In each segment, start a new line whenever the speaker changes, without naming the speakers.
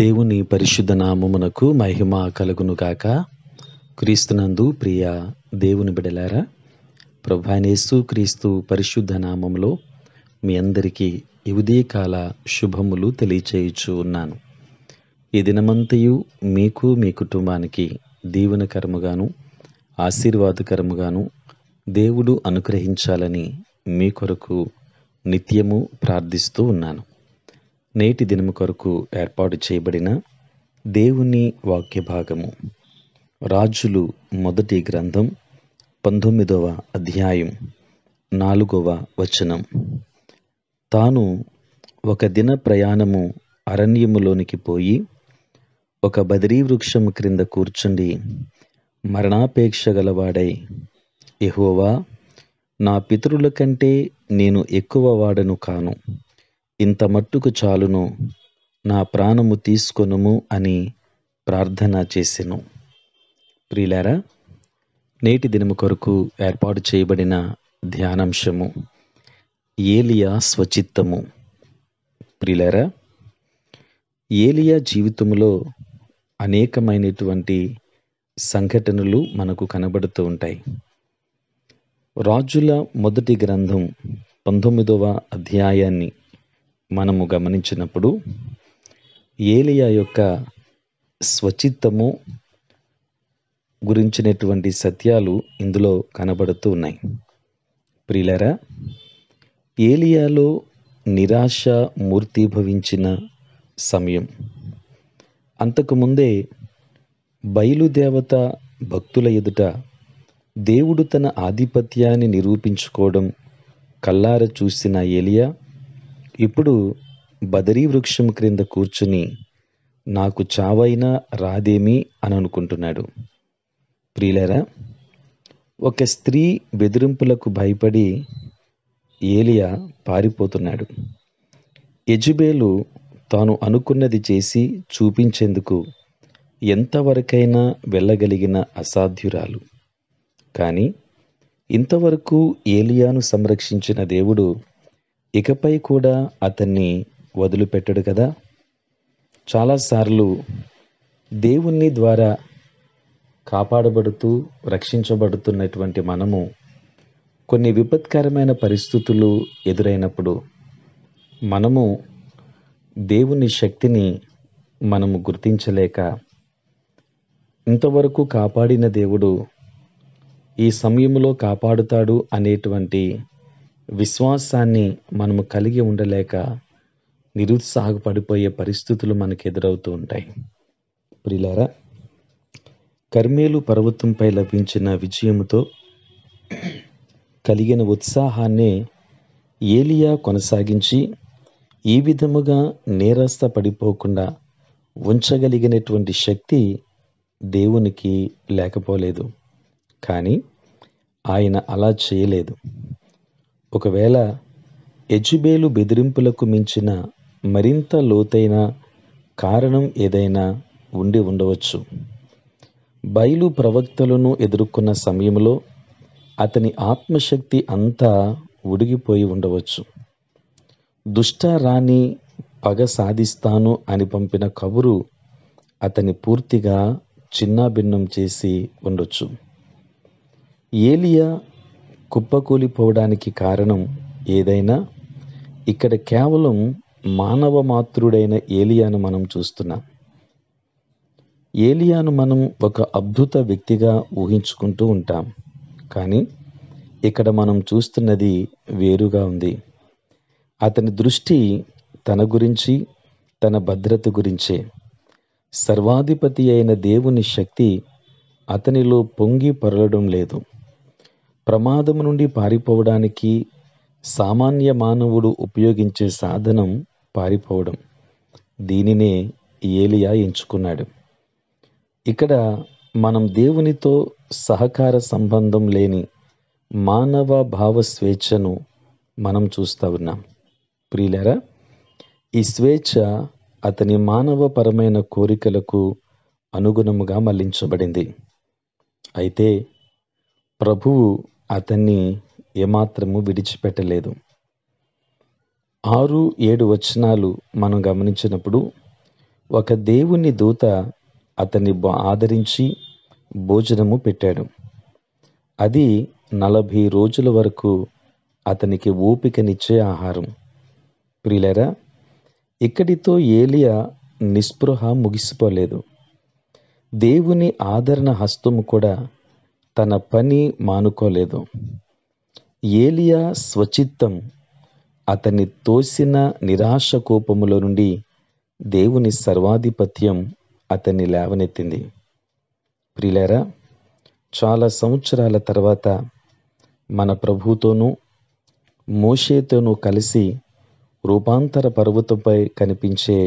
దేవుని పరిశుద్ధ నామమునకు మహిమ కలుగును క్రీస్తునందు ప్రియ దేవుని బిడలారా ప్రభానేసు క్రీస్తు పరిశుద్ధ నామంలో మీ అందరికీ కాల శుభములు తెలియచేయుచు ఉన్నాను ఈ దినమంతయు మీకు మీ కుటుంబానికి ఆశీర్వాద ఆశీర్వాదకరముగాను దేవుడు అనుగ్రహించాలని మీ కొరకు నిత్యము ప్రార్థిస్తూ ఉన్నాను నేటి దినము కొరకు ఏర్పాటు చేయబడిన దేవుని వాక్య భాగము రాజులు మొదటి గ్రంథం పంతొమ్మిదవ అధ్యాయం నాలుగవ వచనం తాను ఒక దిన ప్రయాణము అరణ్యములోనికి పోయి ఒక బదిరీ వృక్షము క్రింద కూర్చుండి మరణాపేక్ష గలవాడై ఎహోవా నా పితరుల కంటే నేను ఎక్కువ వాడను కాను ఇంత మట్టుకు చాలును నా ప్రాణము తీసుకొనుము అని ప్రార్థన చేసెను ప్రియులారా నేటి దినము కొరకు ఏర్పాటు చేయబడిన ధ్యానాంశము ఏలియా స్వచిత్తము ప్రియులారా ఏలియా జీవితంలో అనేకమైనటువంటి సంఘటనలు మనకు కనబడుతూ ఉంటాయి రాజుల మొదటి గ్రంథం పంతొమ్మిదవ అధ్యాయాన్ని మనము గమనించినప్పుడు ఏలియా యొక్క స్వచిత్తము గురించినటువంటి సత్యాలు ఇందులో కనబడుతూ ఉన్నాయి ప్రిలరా ఏలియాలో నిరాశ మూర్తిభవించిన సమయం అంతకుముందే బయలుదేవత భక్తుల ఎదుట దేవుడు తన ఆధిపత్యాన్ని నిరూపించుకోవడం కల్లార చూసిన ఏలియా ఇప్పుడు బదరీ వృక్షం క్రింద కూర్చుని నాకు చావైనా రాదేమి అని అనుకుంటున్నాడు ప్రియులరా ఒక స్త్రీ బెదిరింపులకు భయపడి ఏలియా పారిపోతున్నాడు ఎజుబేలు తాను అనుకున్నది చేసి చూపించేందుకు ఎంతవరకైనా వెళ్ళగలిగిన అసాధ్యురాలు కానీ ఇంతవరకు ఏలియాను సంరక్షించిన దేవుడు ఇకపై కూడా అతన్ని వదిలిపెట్టడు కదా చాలాసార్లు దేవుణ్ణి ద్వారా కాపాడబడుతూ రక్షించబడుతున్నటువంటి మనము కొన్ని విపత్కరమైన పరిస్థితులు ఎదురైనప్పుడు మనము దేవుని శక్తిని మనము గుర్తించలేక ఇంతవరకు కాపాడిన దేవుడు ఈ సమయంలో కాపాడుతాడు అనేటువంటి విశ్వాసాన్ని మనము కలిగి ఉండలేక నిరుత్సాహపడిపోయే పరిస్థితులు మనకు ఎదురవుతూ ఉంటాయి ప్రిలారా కర్మేలు పర్వతంపై లభించిన విజయముతో కలిగిన ఉత్సాహాన్ని ఏలియా కొనసాగించి ఈ విధముగా నేరస్త పడిపోకుండా ఉంచగలిగినటువంటి శక్తి దేవునికి లేకపోలేదు కానీ ఆయన అలా చేయలేదు ఒకవేళ ఎజుబేలు బెదిరింపులకు మించిన మరింత లోతైన కారణం ఏదైనా ఉండి ఉండవచ్చు బయలు ప్రవక్తలను ఎదుర్కొన్న సమయంలో అతని ఆత్మశక్తి అంతా ఉడిగిపోయి ఉండవచ్చు దుష్ట రాణి పగ సాధిస్తాను అని పంపిన కబురు అతని పూర్తిగా చిన్నాభిన్నం చేసి ఉండొచ్చు ఏలియా కుప్పకూలిపోవడానికి కారణం ఏదైనా ఇక్కడ కేవలం మానవ మాతృడైన ఏలియాను మనం చూస్తున్నాం ఏలియాను మనం ఒక అద్భుత వ్యక్తిగా ఊహించుకుంటూ ఉంటాం కానీ ఇక్కడ మనం చూస్తున్నది వేరుగా ఉంది అతని దృష్టి తన గురించి తన భద్రత గురించే సర్వాధిపతి అయిన దేవుని శక్తి అతనిలో పొంగి పరలడం లేదు ప్రమాదం నుండి పారిపోవడానికి సామాన్య మానవుడు ఉపయోగించే సాధనం పారిపోవడం దీనినే ఏలియా ఎంచుకున్నాడు ఇక్కడ మనం దేవునితో సహకార సంబంధం లేని మానవ భావ స్వేచ్ఛను మనం చూస్తూ ఉన్నాం ప్రియులరా ఈ స్వేచ్ఛ అతని మానవపరమైన కోరికలకు అనుగుణముగా మళ్లించబడింది అయితే ప్రభువు అతన్ని ఏమాత్రము విడిచిపెట్టలేదు ఆరు ఏడు వచనాలు మనం గమనించినప్పుడు ఒక దేవుని దూత అతన్ని ఆదరించి భోజనము పెట్టాడు అది నలభై రోజుల వరకు అతనికి ఓపికనిచ్చే ఆహారం ప్రియులరా ఇక్కడితో ఏలియా నిస్పృహ ముగిసిపోలేదు దేవుని ఆదరణ హస్తము కూడా తన పని మానుకోలేదు ఏలియా స్వచిత్తం అతన్ని తోసిన నిరాశ కోపములో నుండి దేవుని సర్వాధిపత్యం అతన్ని లేవనెత్తింది ప్రిలేరా చాలా సంవత్సరాల తర్వాత మన ప్రభుతోనూ మోషేతోనూ కలిసి రూపాంతర పర్వతంపై కనిపించే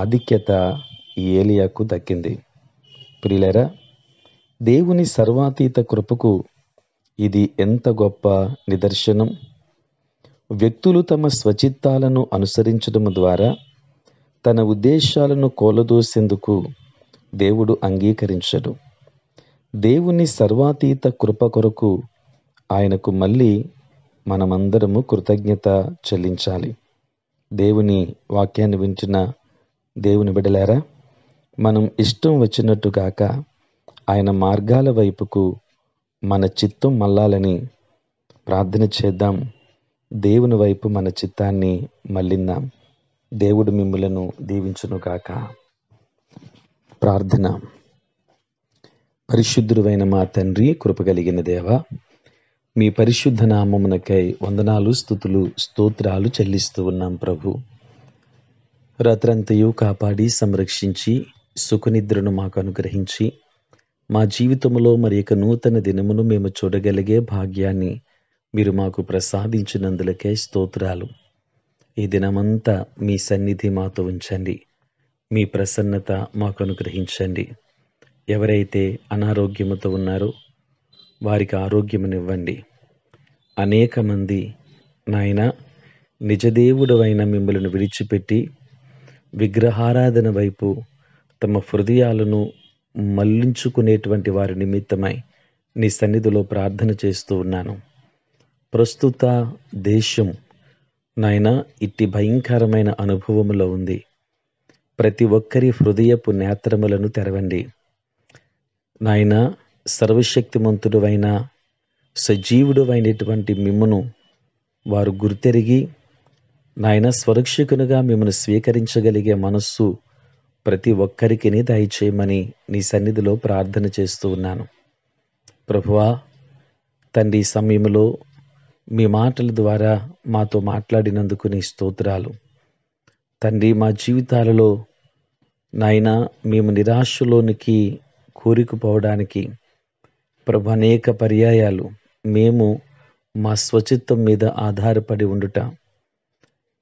ఆధిక్యత ఏలియాకు దక్కింది ప్రిలేరా దేవుని సర్వాతీత కృపకు ఇది ఎంత గొప్ప నిదర్శనం వ్యక్తులు తమ స్వచిత్తాలను అనుసరించడం ద్వారా తన ఉద్దేశాలను కోలదోసేందుకు దేవుడు అంగీకరించడు దేవుని సర్వాతీత కృప కొరకు ఆయనకు మళ్ళీ మనమందరము కృతజ్ఞత చెల్లించాలి దేవుని వాక్యాన్ని వింటున్న దేవుని బిడలారా మనం ఇష్టం వచ్చినట్టుగాక ఆయన మార్గాల వైపుకు మన చిత్తం మళ్ళాలని ప్రార్థన చేద్దాం దేవుని వైపు మన చిత్తాన్ని మళ్ళిందాం దేవుడు మిమ్ములను దీవించునుగాక ప్రార్థన పరిశుద్ధుడైన మా తండ్రి కృపగలిగిన దేవ మీ పరిశుద్ధ నామమునకై వందనాలు స్థుతులు స్తోత్రాలు చెల్లిస్తూ ఉన్నాం ప్రభు రాత్రంతయు కాపాడి సంరక్షించి సుఖనిద్రను మాకు అనుగ్రహించి మా జీవితంలో మరి ఇక నూతన దినమును మేము చూడగలిగే భాగ్యాన్ని మీరు మాకు ప్రసాదించినందులకే స్తోత్రాలు ఈ దినమంతా మీ సన్నిధి మాతో ఉంచండి మీ ప్రసన్నత మాకు అనుగ్రహించండి ఎవరైతే అనారోగ్యముతో ఉన్నారో వారికి ఆరోగ్యమునివ్వండి అనేక మంది నాయన నిజదేవుడవైన మిమ్మల్ని విడిచిపెట్టి విగ్రహారాధన వైపు తమ హృదయాలను మళ్లించుకునేటువంటి వారి నిమిత్తమై నీ సన్నిధిలో ప్రార్థన చేస్తూ ఉన్నాను ప్రస్తుత దేశం నాయన ఇట్టి భయంకరమైన అనుభవములో ఉంది ప్రతి ఒక్కరి హృదయపు నేత్రములను తెరవండి నాయన సర్వశక్తిమంతుడువైన సజీవుడు అయినటువంటి మిమ్మను వారు గుర్తెరిగి నాయన స్వరక్షకునిగా మిమ్మల్ని స్వీకరించగలిగే మనస్సు ప్రతి ఒక్కరికి దయచేయమని నీ సన్నిధిలో ప్రార్థన చేస్తూ ఉన్నాను ప్రభువా తండ్రి సమయంలో మీ మాటల ద్వారా మాతో మాట్లాడినందుకు నీ స్తోత్రాలు తండ్రి మా జీవితాలలో నాయన మేము నిరాశలోనికి కోరికపోవడానికి ప్రభు అనేక పర్యాయాలు మేము మా స్వచిత్తం మీద ఆధారపడి ఉండుట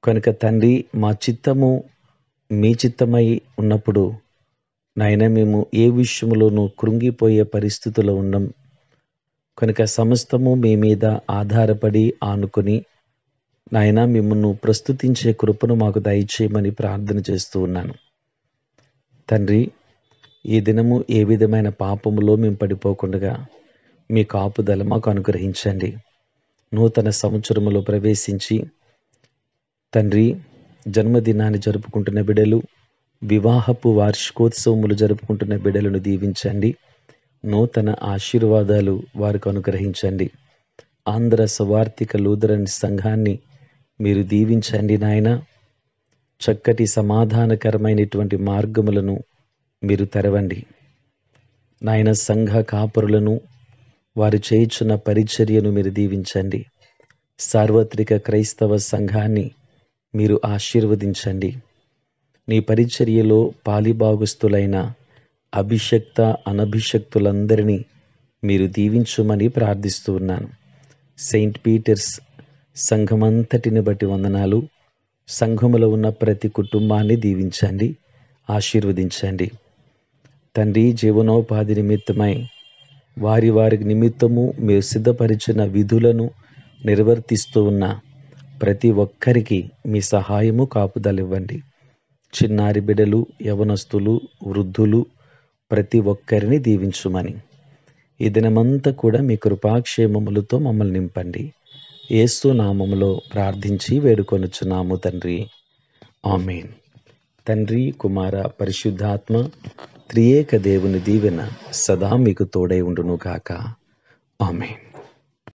కనుక తండ్రి మా చిత్తము మీ చిత్తమై ఉన్నప్పుడు నాయన మేము ఏ విషయంలోనూ కృంగిపోయే పరిస్థితుల్లో ఉన్నాం కనుక సమస్తము మీ మీద ఆధారపడి ఆనుకొని నాయన మిమ్మల్ని ప్రస్తుతించే కృపను మాకు దయచేయమని ప్రార్థన చేస్తూ ఉన్నాను తండ్రి ఈ దినము ఏ విధమైన పాపములో మేము పడిపోకుండా మీ కాపుదల మాకు అనుగ్రహించండి నూతన సంవత్సరములో ప్రవేశించి తండ్రి జన్మదినాన్ని జరుపుకుంటున్న బిడలు వివాహపు వార్షికోత్సవములు జరుపుకుంటున్న బిడలను దీవించండి నూతన ఆశీర్వాదాలు వారికి అనుగ్రహించండి ఆంధ్ర సవార్థిక లూథరన్ సంఘాన్ని మీరు దీవించండి నాయన చక్కటి సమాధానకరమైనటువంటి మార్గములను మీరు తెరవండి నాయన సంఘ కాపురులను వారు చేయించున్న పరిచర్యను మీరు దీవించండి సార్వత్రిక క్రైస్తవ సంఘాన్ని మీరు ఆశీర్వదించండి నీ పరిచర్యలో పాలిభాగస్తులైన అభిషక్త అనభిషక్తులందరినీ మీరు దీవించుమని ప్రార్థిస్తూ ఉన్నాను సెయింట్ పీటర్స్ సంఘమంతటిని బట్టి వందనాలు సంఘములో ఉన్న ప్రతి కుటుంబాన్ని దీవించండి ఆశీర్వదించండి తండ్రి జీవనోపాధి నిమిత్తమై వారి వారి నిమిత్తము మీరు సిద్ధపరిచిన విధులను నిర్వర్తిస్తూ ఉన్న ప్రతి ఒక్కరికి మీ సహాయము కాపుదలివ్వండి చిన్నారి బిడ్డలు యవనస్తులు వృద్ధులు ప్రతి ఒక్కరిని దీవించుమని ఈ దినమంతా కూడా మీ కృపాక్షేమములతో మమ్మల్ని నింపండి నామములో ప్రార్థించి వేడుకొనుచున్నాము తండ్రి ఆమెన్ తండ్రి కుమార పరిశుద్ధాత్మ త్రియేక దేవుని దీవెన సదా మీకు తోడై ఉండును ఆమెన్